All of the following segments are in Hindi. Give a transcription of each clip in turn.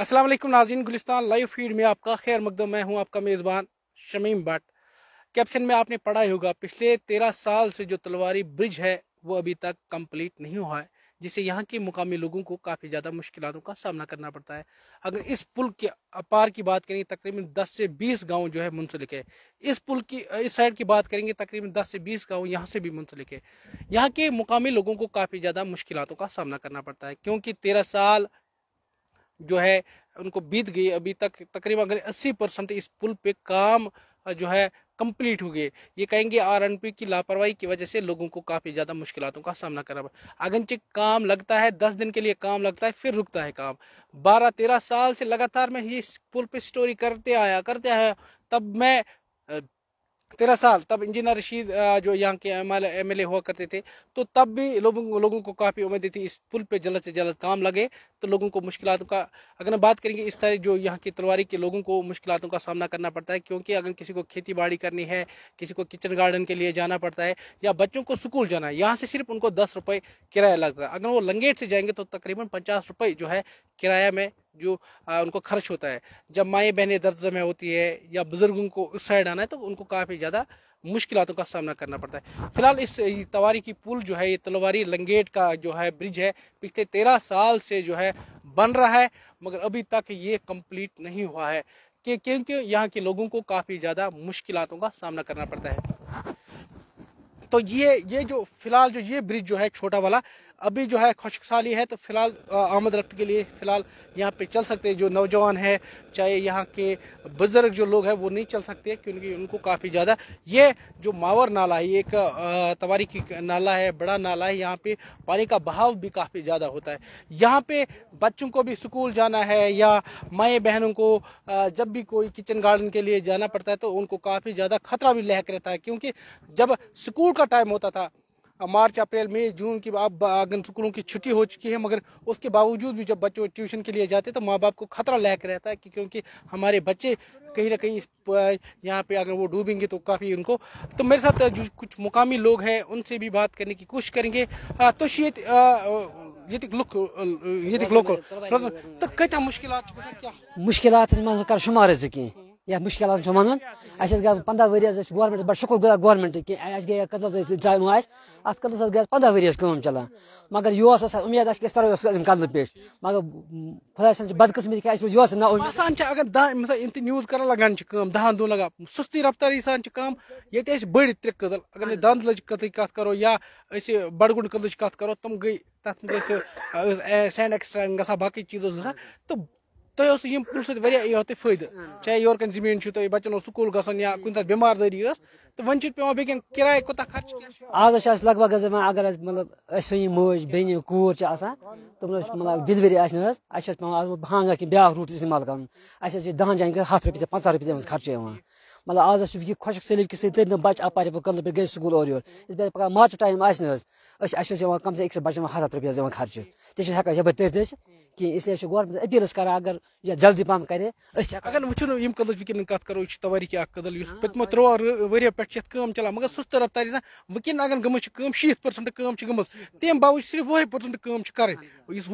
अस्सलाम वालेकुम नाजीन गुलिस्तान लाइव फीड में आपका खैर मकदम मैं हूं आपका मेज़बान शमीम भट्ट कैप्शन में आपने पढ़ा ही होगा पिछले तेरह साल से जो तलवारी ब्रिज है वो अभी तक कंप्लीट नहीं हुआ है जिससे यहाँ के मुकामी लोगों को काफ़ी ज़्यादा मुश्किलों का सामना करना पड़ता है अगर इस पुल के अपार की बात करेंगे तकरीबन 10 से 20 गांव जो है मुंसलिक है इस पुल की इस साइड की बात करेंगे तकरीबन 10 से 20 गांव यहाँ से भी मुंसलिक है यहाँ के मुकामी लोगों को काफ़ी ज़्यादा मुश्किलों का सामना करना पड़ता है क्योंकि तेरह साल जो है उनको बीत गई अभी तक तकरीबन अगर अस्सी परसेंट इस पुल पे काम जो है कंप्लीट हो गए ये कहेंगे आरएनपी की लापरवाही की वजह से लोगों को काफ़ी ज़्यादा मुश्किलों का सामना करना पड़ा अगनचे काम लगता है दस दिन के लिए काम लगता है फिर रुकता है काम बारह तेरह साल से लगातार मैं ये पुल पे स्टोरी करते आया करते आया तब मैं तेरह साल तब इंजीनियर रशीद जो यहाँ के एम एल हुआ करते थे तो तब भी लोगों लोगों को काफ़ी उम्मीद थी इस पुल पे जल्द से जल्द काम लगे तो लोगों को मुश्किलों का अगर हम बात करेंगे इस तरह जो यहाँ की तलवारी के लोगों को मुश्किलों का सामना करना पड़ता है क्योंकि अगर किसी को खेती बाड़ी करनी है किसी को किचन गार्डन के लिए जाना पड़ता है या बच्चों को स्कूल जाना है यहाँ से सिर्फ उनको दस रुपये किराया लगता है अगर वो लंगेट से जाएंगे तो तकरीबन पचास रुपये जो है किराया में जो आ, उनको खर्च होता है जब माएँ बहनें दर्द में होती है या बुजुर्गों को उस साइड आना है तो उनको काफ़ी ज़्यादा मुश्किलों का सामना करना पड़ता है फिलहाल इस तवारी की पुल जो है ये तलवारी लंगेट का जो है ब्रिज है पिछले तेरह साल से जो है बन रहा है मगर अभी तक ये कम्प्लीट नहीं हुआ है कि क्योंकि यहाँ के लोगों को काफ़ी ज़्यादा मुश्किलों का सामना करना पड़ता है तो ये ये जो फिलहाल जो ये ब्रिज जो है छोटा वाला अभी जो है खुशक साली है तो फिलहाल आमद रफ्त के लिए फ़िलहाल यहाँ पे चल सकते हैं जो नौजवान है चाहे यहाँ के बुज़ुर्ग जो लोग हैं वो नहीं चल सकते क्योंकि उनको काफ़ी ज़्यादा ये जो मावर नाला है एक तवारी की नाला है बड़ा नाला है यहाँ पे पानी का बहाव भी काफ़ी ज़्यादा होता है यहाँ पे बच्चों को भी स्कूल जाना है या माए बहनों को जब भी कोई किचन गार्डन के लिए जाना पड़ता है तो उनको काफ़ी ज़्यादा खतरा भी लहक रहता है क्योंकि जब स्कूल का टाइम होता था मार्च अप्रैल मई जून की अब स्कूलों की छुट्टी हो चुकी है मगर उसके बावजूद भी जब बच्चे ट्यूशन के लिए जाते तो माँ बाप को खतरा लहक रहता है कि क्योंकि हमारे बच्चे कहीं ना कहीं यहाँ पे अगर वो डूबेंगे तो काफ़ी उनको तो मेरे साथ जो कुछ मुकामी लोग हैं उनसे भी बात करने की कोशिश करेंगे तो शीत ये लुक तो कत मुश्किल मुश्किल मन कर शुमार कह यह मुश्किल वन अस गए पंद्रह वर गोरमेंट बड़ शुक्र गुजार गोरमेंट कि गए कदल जाम अत कदल गए पंद वर कम चलान मगर यो उम्मीद अस कदल पे मगर खुदा सन बदकस्मती क्या रोज ना अगर दह न्यूज कर लगान कम दहन दिन लगा सुस्ती रफ्तारी सान कम ये बड़ त्रे कदल अगर दंद लज कदल कत करो या बड़गुंड कदल कत करो तम गई तथा सैंड एक्सट्रा गाँव बाकी चीज तो तु यम पुल सो ते फायदे हाँ, हाँ। चाहे योर कन जमीन तो बच्चन स्कूल गसन या कुछ बीमारदारी तो वन पे बेन किराए कोत खर्च आज अच्छा लग भग अगर मतलब सी मज बेन कूर तुम तो मतलब, मतलब डिलवरी आज अच्छा पे आज हांगा कि ब्या रूट इस्तेमाल कर दहन जान हथ रुपये पंचाह रुपये खर्चे मतलब आज से यह खोशक सलीब कि सर तेरे बच्चे अपारे पे कल पे गए स्कूल और योर इस बार पका मार्च टाइम आस नस अव कम से एक से बच्चे हथ हथ रुपये दि खर्च तेज हेकान जब तेज कह इसलिए गोरमेंट अपील कर अगर यह जल्दी पहम करे अगर वो यम कल वन कत करो यह तवारीख कदल पत्मो त्रो वरियो पे कम चलान मगर सुस्त तरफ तारी वन अगर गम शीत पर्सेंट कम गम तम बावज सिर्फ वह पर्सेंट कम कर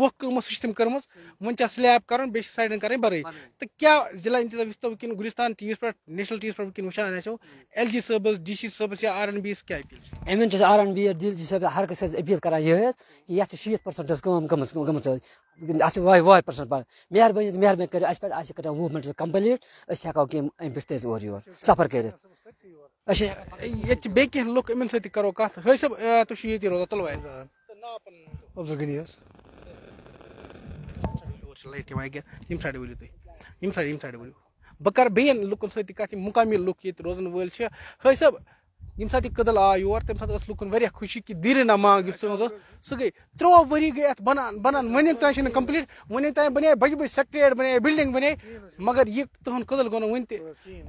वो कम तम कर्म वन स्लैब कर साइडन कर बरई तो क्या जिला इंतजाम गुलिस्तान टीवीस पे नेशनल टीवीस पे سٔرٕو کِنہٕ وٕچھان آسیو ایل جی صٲبَس ڈی سی صٲبَس یا آر این بی یَس کیٛاہ أپیٖل چھِ یِمَن چھِ R N B D G صٲب ہر کٲنٛسہِ حظ أپیٖل کَران یِہوٚے حظ کہِ یَتھ چھِ شیٖتھ پٔرسَنٛٹ حظ کٲم گٔمٕژ گٔمٕژ حظ اَتھ چھِ واے واے پٔرسَنٛٹ مہربٲنی مہربٲنی کٔرِو اَسہِ پٮ۪ٹھ اَسہِ چھِ کَران وُہ مِنٹ کَمپٕلیٖٹ أسۍ ہٮ۪کو کہِ اَمہِ پٮ۪ٹھ تہِ أسۍ اورٕ یور سفر کٔرِتھ أسۍ چھِ ییٚتہِ چھِ بیٚیہِ کینٛہہ لُکھ یِمَن سۭتۍ تہِ کَرو کَتھ حٲج صٲب تُہۍ چھُو ییٚتی روزان تُلواے عبدُل غنی حظ یور چھِ لایٹ یِوان ییٚکیٛاہ ییٚمہِ سایڈٕ ؤلِو تُہۍ ییٚمہِ سایڈٕ ییٚمہِ سایڈٕ ؤلِو बह कर बेन लुकन सत मुकामी लुक ये रोजन वल हई सब यम सात यह कदल आय योर तम सात लुकन वह खुशी कि दीर ना मांग सह गई त्रो वरी गई अत बनान बनान वन तक कम्प्लीट वन तक बन बज बज सेक्रेट बन बिल्डिंग बन मगर यह तुहद कदल गो वन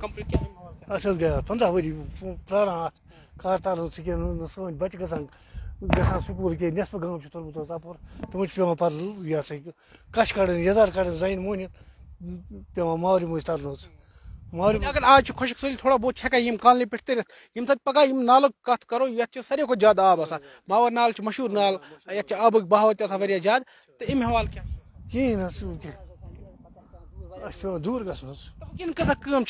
कम्प्लीट क्या गया पंद्रह वरी प्रारान अत कार तार सो बच ग गसान स्कूल के नसफ गाँव तुलमुत तपुर तम पे पे यह कश कड़ यजार कड़ जन मोनित पे मार मज तर मावर अगर आज खुश थोड़ा बहुत हेकान कानल पे तरित यम पका नाल कत करो ये सारे खुद ज्यादा आब आ मावर नाल मशहूर नाल ये आब बहावत ज्यादा तो अमे हवाल क्या कहें अच्छा, दूर गन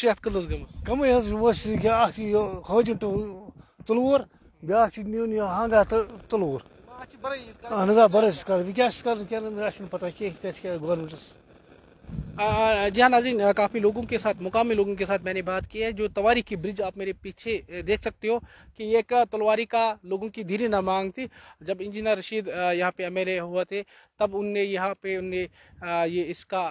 ब्या नीन तो तुलवूर अहन आ बरस कर जहाँ नाजीन काफ़ी लोगों के साथ मुकामी लोगों के साथ मैंने बात की है जो तवारी की ब्रिज आप मेरे पीछे देख सकते हो कि एक तलवारी का लोगों की धीरे ना मांग थी जब इंजीनियर रशीद यहाँ पे एम हुआ थे तब उनने यहाँ पे उनने ये इसका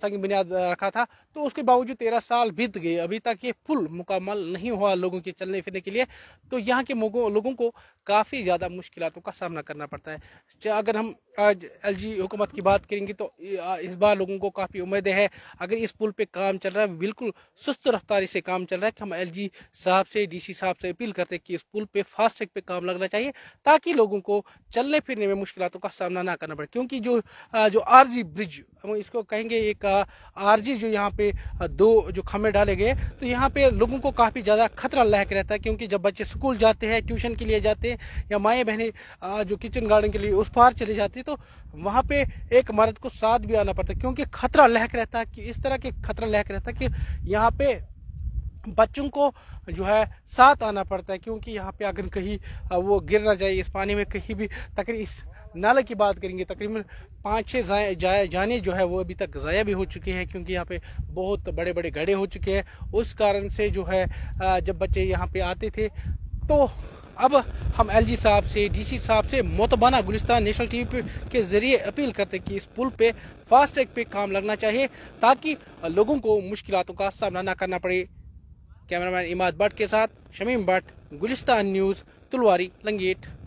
संग बुनियाद रखा था तो उसके बावजूद तेरह साल बीत गए अभी तक ये पुल मुकम्मल नहीं हुआ लोगों के चलने फिरने के लिए तो यहाँ के लोगों को काफ़ी ज़्यादा मुश्किलों का सामना करना पड़ता है अगर हम आज एल हुकूमत की बात करेंगे तो इस बार लोगों को काफ़ी उम्मीद वायदे हैं अगर इस पुल पे काम चल रहा है बिल्कुल सुस्त रफ्तारी से काम चल रहा है कि हम एलजी साहब से डीसी साहब से अपील करते हैं कि इस पुल पे फास्ट ट्रैक पे काम लगना चाहिए ताकि लोगों को चलने फिरने में मुश्किलों का सामना ना करना पड़े क्योंकि जो जो आरजी ब्रिज हम इसको कहेंगे एक आरजी जो यहाँ पे दो जो खम्भे डाले गए तो यहाँ पे लोगों को काफ़ी ज़्यादा खतरा लहक रहता है क्योंकि जब बच्चे स्कूल जाते हैं ट्यूशन के लिए जाते हैं या माए बहने जो किचन गार्डन के लिए उस पार चले जाते हैं तो वहाँ पे एक मर्द को साथ भी आना पड़ता है क्योंकि खतरा लहक रहता है कि इस तरह के खतरा लहक रहता है कि यहाँ पे बच्चों को जो है साथ आना पड़ता है क्योंकि यहाँ पे अगर कहीं वो गिर ना जाए इस पानी में कहीं भी तक इस नाले की बात करेंगे तकरीबन पाँच छः जाए जाने जो है वो अभी तक ज़ाया भी हो चुके हैं क्योंकि यहाँ पे बहुत बड़े बड़े गड्ढे हो चुके हैं उस कारण से जो है जब बच्चे यहाँ पे आते थे तो अब हम जी साहब से डीसी साहब से मोतबाना गुलिस्तान नेशनल टीवी के जरिए अपील करते कि इस पुल पे फास्ट ट्रैक पे काम लगना चाहिए ताकि लोगों को मुश्किलों का सामना न करना पड़े कैमरामैन इमाद भट्ट के साथ शमीम भट्ट गुलिस्तान न्यूज़ तुलवारी लंगेट